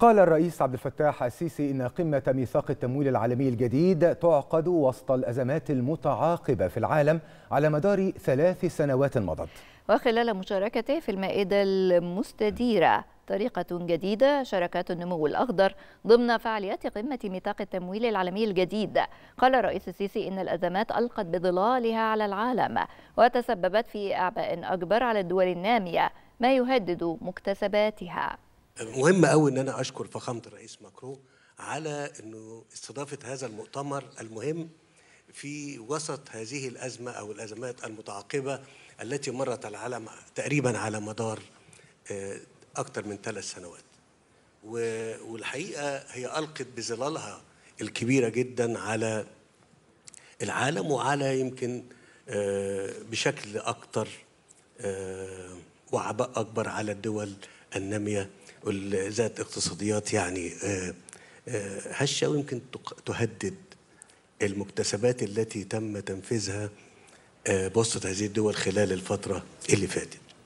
قال الرئيس عبد الفتاح السيسي إن قمة ميثاق التمويل العالمي الجديد تعقد وسط الأزمات المتعاقبة في العالم على مدار ثلاث سنوات مضت وخلال مشاركته في المائدة المستديرة طريقة جديدة شركات النمو الأخضر ضمن فعاليات قمة ميثاق التمويل العالمي الجديد قال الرئيس السيسي إن الأزمات ألقت بظلالها على العالم وتسببت في أعباء أكبر على الدول النامية ما يهدد مكتسباتها مهم قوي ان انا اشكر فخامه الرئيس ماكرون على انه استضافه هذا المؤتمر المهم في وسط هذه الازمه او الازمات المتعاقبه التي مرت العالم تقريبا على مدار آه، اكثر من ثلاث سنوات. والحقيقه هي القت بظلالها الكبيره جدا على العالم وعلى يمكن آه، بشكل اكثر آه، وعباء اكبر على الدول الناميه ذات اقتصاديات يعني آه، آه، هشه ويمكن تهدد المكتسبات التي تم تنفيذها آه، بوسط هذه الدول خلال الفتره اللي فاتت.